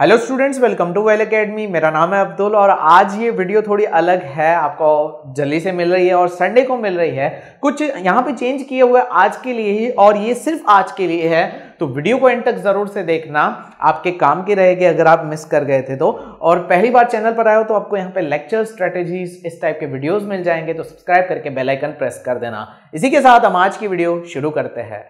hello students welcome to well academy मेरा नाम है अब्दुल और आज ये वीडियो थोड़ी अलग है आपको जल्दी से मिल रही है और संडे को मिल रही है कुछ यहाँ पे चेंज किए हुए आज के लिए ही और ये सिर्फ आज के लिए है तो वीडियो को एंड तक ज़रूर से देखना आपके काम के रहेगी अगर आप मिस कर गए थे तो और पहली बार चैनल पर आए हो तो आपको यहाँ पे लेक्चर स्ट्रेटेजीज इस टाइप के वीडियोज़ मिल जाएंगे तो सब्सक्राइब करके बेलाइकन प्रेस कर देना इसी के साथ हम आज की वीडियो शुरू करते हैं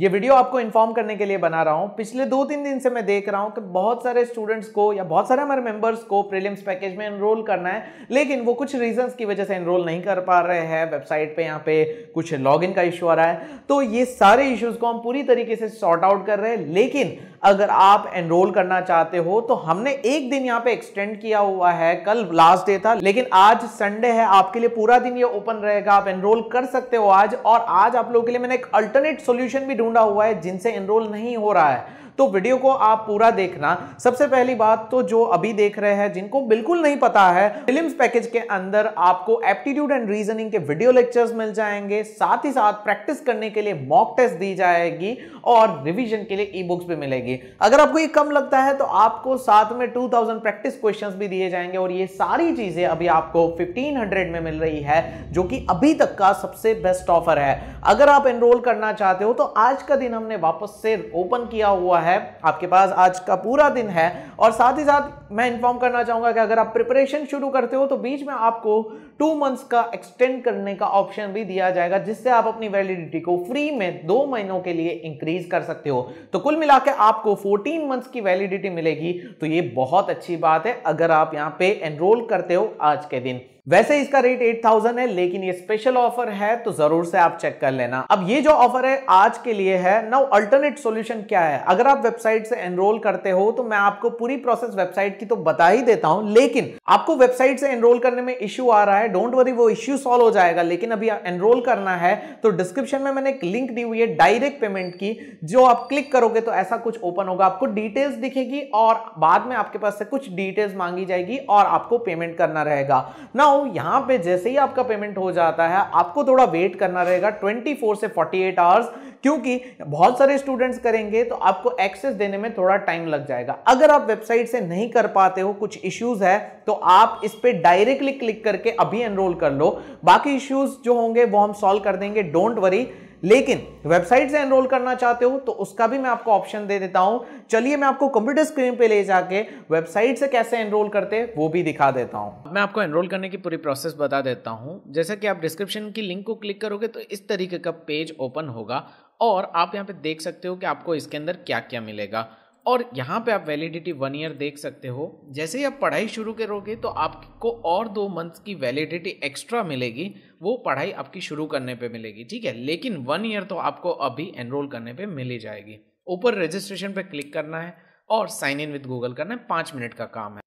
ये वीडियो आपको इन्फॉर्म करने के लिए बना रहा हूँ पिछले दो तीन दिन से मैं देख रहा हूँ कि बहुत सारे स्टूडेंट्स को या बहुत सारे हमारे मेंबर्स को प्रीलिम्स पैकेज में एनरोल करना है लेकिन वो कुछ रीजंस की वजह से एनरोल नहीं कर पा रहे हैं वेबसाइट पे यहाँ पे कुछ लॉगिन का इशू आ रहा है तो ये सारे इशूज को हम पूरी तरीके से सॉर्ट आउट कर रहे हैं लेकिन अगर आप एनरोल करना चाहते हो तो हमने एक दिन यहाँ पे एक्सटेंड किया हुआ है कल लास्ट डे था लेकिन आज संडे है आपके लिए पूरा दिन ये ओपन रहेगा आप एनरोल कर सकते हो आज और आज आप लोगों के लिए मैंने एक अल्टरनेट सोल्यूशन भी ढूंढा हुआ है जिनसे एनरोल नहीं हो रहा है तो वीडियो को आप पूरा देखना सबसे पहली बात तो जो अभी देख रहे हैं जिनको बिल्कुल नहीं पता है फिल्म पैकेज के अंदर आपको एप्टीट्यूड एंड रीजनिंग के वीडियो लेक्चर्स मिल जाएंगे साथ ही साथ प्रैक्टिस करने के लिए मॉक टेस्ट दी जाएगी और रिविजन के लिए ई बुक्स भी मिलेगी अगर आपको ये कम लगता है तो आपको साथ में टू प्रैक्टिस क्वेश्चन भी दिए जाएंगे और ये सारी चीजें अभी आपको फिफ्टीन में मिल रही है जो कि अभी तक का सबसे बेस्ट ऑफर है अगर आप एनरोल करना चाहते हो तो आज का दिन हमने वापस से ओपन किया हुआ है है आपके पास आज का पूरा दिन है और साथ ही साथ मैं इन्फॉर्म करना चाहूँगा कि अगर आप प्रिपरेशन शुरू करते हो तो बीच में आपको टू मंथ्स का एक्सटेंड करने का ऑप्शन भी दिया जाएगा जिससे आप अपनी वैलिडिटी को फ्री में दो महीनों के लिए इंक्रीज कर सकते हो तो कुल मिला आपको फोर्टीन मंथ्स की वैलिडिटी मिलेगी तो ये बहुत अच्छी बात है अगर आप यहाँ पे एनरोल करते हो आज के दिन वैसे इसका रेट 8000 है लेकिन ये स्पेशल ऑफर है तो जरूर से आप चेक कर लेना अब ये जो ऑफर है आज के लिए है नाउ अल्टरनेट सॉल्यूशन क्या है अगर आप वेबसाइट से एनरोल करते हो तो मैं आपको पूरी प्रोसेस वेबसाइट की तो बता ही देता हूं लेकिन आपको वेबसाइट से एनरोल करने में इश्यू आ रहा है डोंट वरी वो इश्यू सॉल्व हो जाएगा लेकिन अभी एनरोल करना है तो डिस्क्रिप्शन में मैंने एक लिंक दी हुई है डायरेक्ट पेमेंट की जो आप क्लिक करोगे तो ऐसा कुछ ओपन होगा आपको डिटेल्स दिखेगी और बाद में आपके पास से कुछ डिटेल्स मांगी जाएगी और आपको पेमेंट करना रहेगा ना हूं यहां पे जैसे ही आपका पेमेंट हो जाता है आपको थोड़ा वेट करना रहेगा 24 से 48 आवर्स क्योंकि बहुत सारे स्टूडेंट्स करेंगे तो आपको एक्सेस देने में थोड़ा टाइम लग जाएगा अगर आप वेबसाइट से नहीं कर पाते हो कुछ इश्यूज है तो आप इस पर डायरेक्टली क्लिक करके अभी एनरोल कर लो बाकी इश्यूज जो होंगे वो हम सॉल्व कर देंगे डोंट वरी लेकिन वेबसाइट से एनरोल करना चाहते हो तो उसका भी मैं आपको ऑप्शन दे देता हूं चलिए मैं आपको कंप्यूटर स्क्रीन पे ले जाके वेबसाइट से कैसे एनरोल करते हैं वो भी दिखा देता हूं मैं आपको एनरोल करने की पूरी प्रोसेस बता देता हूं जैसा कि आप डिस्क्रिप्शन की लिंक को क्लिक करोगे तो इस तरीके का पेज ओपन होगा और आप यहाँ पे देख सकते हो कि आपको इसके अंदर क्या क्या मिलेगा और यहाँ पे आप वैलिडिटी वन ईयर देख सकते हो जैसे ही आप पढ़ाई शुरू करोगे तो आपको और दो मंथ की वैलिडिटी एक्स्ट्रा मिलेगी वो पढ़ाई आपकी शुरू करने पे मिलेगी ठीक है लेकिन वन ईयर तो आपको अभी एनरोल करने पे मिली जाएगी ऊपर रजिस्ट्रेशन पे क्लिक करना है और साइन इन विद गूगल करना है पाँच मिनट का काम है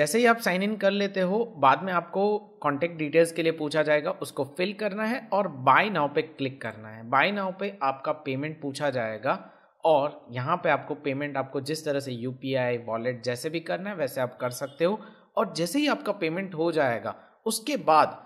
जैसे ही आप साइन इन कर लेते हो बाद में आपको कॉन्टेक्ट डिटेल्स के लिए पूछा जाएगा उसको फिल करना है और बाय नाव पे क्लिक करना है बाय नाव पे आपका पेमेंट पूछा जाएगा और यहाँ पे आपको पेमेंट आपको जिस तरह से यू वॉलेट जैसे भी करना है वैसे आप कर सकते हो और जैसे ही आपका पेमेंट हो जाएगा उसके बाद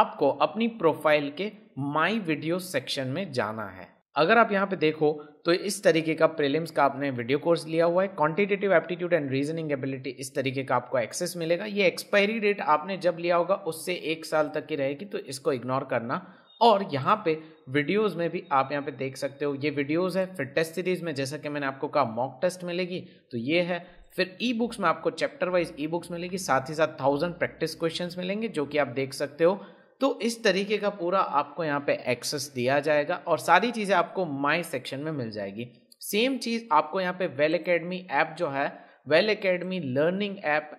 आपको अपनी प्रोफाइल के माई वीडियो सेक्शन में जाना है अगर आप यहाँ पे देखो तो इस तरीके का प्रीलिम्स का आपने वीडियो कोर्स लिया हुआ है quantitative aptitude and reasoning ability इस तरीके का आपको एक्सेस मिलेगा ये एक्सपायरी डेट आपने जब लिया होगा उससे एक साल तक की रहेगी तो इसको इग्नोर करना और यहाँ पे वीडियोस में भी आप यहाँ पे देख सकते हो ये वीडियोस है फिर टेस्ट सीरीज में जैसा कि मैंने आपको कहा मॉक टेस्ट मिलेगी तो ये है फिर ई बुक्स में आपको चैप्टर वाइज ई बुक्स मिलेगी साथ ही साथ थाउजेंड प्रैक्टिस क्वेश्चन मिलेंगे जो कि आप देख सकते हो तो इस तरीके का पूरा आपको यहाँ पे एक्सेस दिया जाएगा और सारी चीज़ें आपको माई सेक्शन में मिल जाएगी सेम चीज़ आपको यहाँ पे वेल अकेडमी ऐप जो है well academy learning app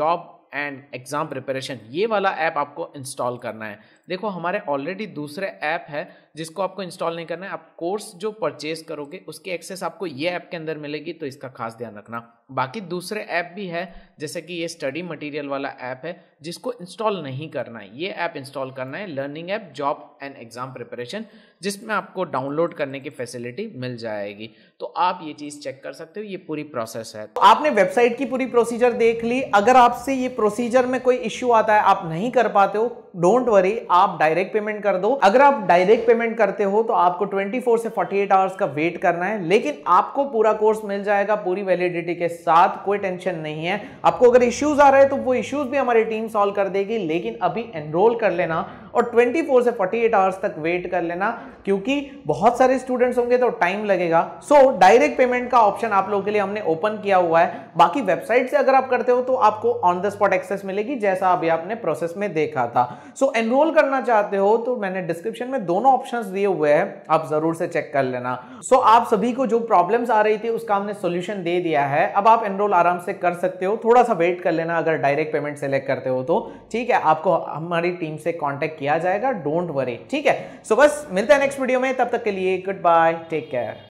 job and exam preparation ये वाला ऐप आपको इंस्टॉल करना है देखो हमारे ऑलरेडी दूसरे ऐप है जिसको आपको इंस्टॉल नहीं करना है आप कोर्स जो परचेज करोगे उसकी एक्सेस आपको ये ऐप के अंदर मिलेगी तो इसका खास ध्यान रखना बाकी दूसरे ऐप भी है जैसे कि ये स्टडी मटेरियल वाला ऐप है जिसको इंस्टॉल नहीं करना है ये ऐप इंस्टॉल करना है learning app job and exam preparation जिसमें आपको डाउनलोड करने की फैसिलिटी मिल जाएगी तो आप ये चीज़ चेक कर सकते हो ये पूरी प्रोसेस है तो आपने वेबसाइट की पूरी प्रोसीजर देख ली अगर आपसे ये प्रोसीजर में कोई इश्यू आता है आप नहीं कर पाते हो डोंट वरी आप डायरेक्ट पेमेंट कर दो अगर आप डायरेक्ट पेमेंट करते हो तो आपको ट्वेंटी से फोर्टी आवर्स का वेट करना है लेकिन आपको पूरा कोर्स मिल जाएगा पूरी वैलिडिटी के साथ कोई टेंशन नहीं है आपको अगर इश्यूज आ रहे हैं तो वो इश्यूज भी हमारी टीम सॉल्व कर देगी लेकिन अभी एनरोल कर लेना और 24 से 48 आवर्स तक वेट कर लेना क्योंकि बहुत सारे स्टूडेंट्स होंगे तो टाइम लगेगा सो डायरेक्ट पेमेंट का ऑप्शन आप लोगों के लिए हमने ओपन किया हुआ है बाकी वेबसाइट से अगर आप करते हो तो आपको ऑन द स्पॉट एक्सेस मिलेगी जैसा अभी आपने प्रोसेस में देखा था सो so, एनरोल करना चाहते हो तो मैंने डिस्क्रिप्शन में दोनों ऑप्शन दिए हुए हैं आप जरूर से चेक कर लेना सो so, आप सभी को जो प्रॉब्लम्स आ रही थी उसका हमने सोल्यूशन दे दिया है अब आप एनरोल आराम से कर सकते हो थोड़ा सा वेट कर लेना अगर डायरेक्ट पेमेंट सेलेक्ट करते हो तो ठीक है आपको हमारी टीम से कॉन्टेक्ट किया जाएगा डोंट वरी ठीक है सो so बस मिलते हैं नेक्स्ट वीडियो में तब तक के लिए गुड बाय टेक केयर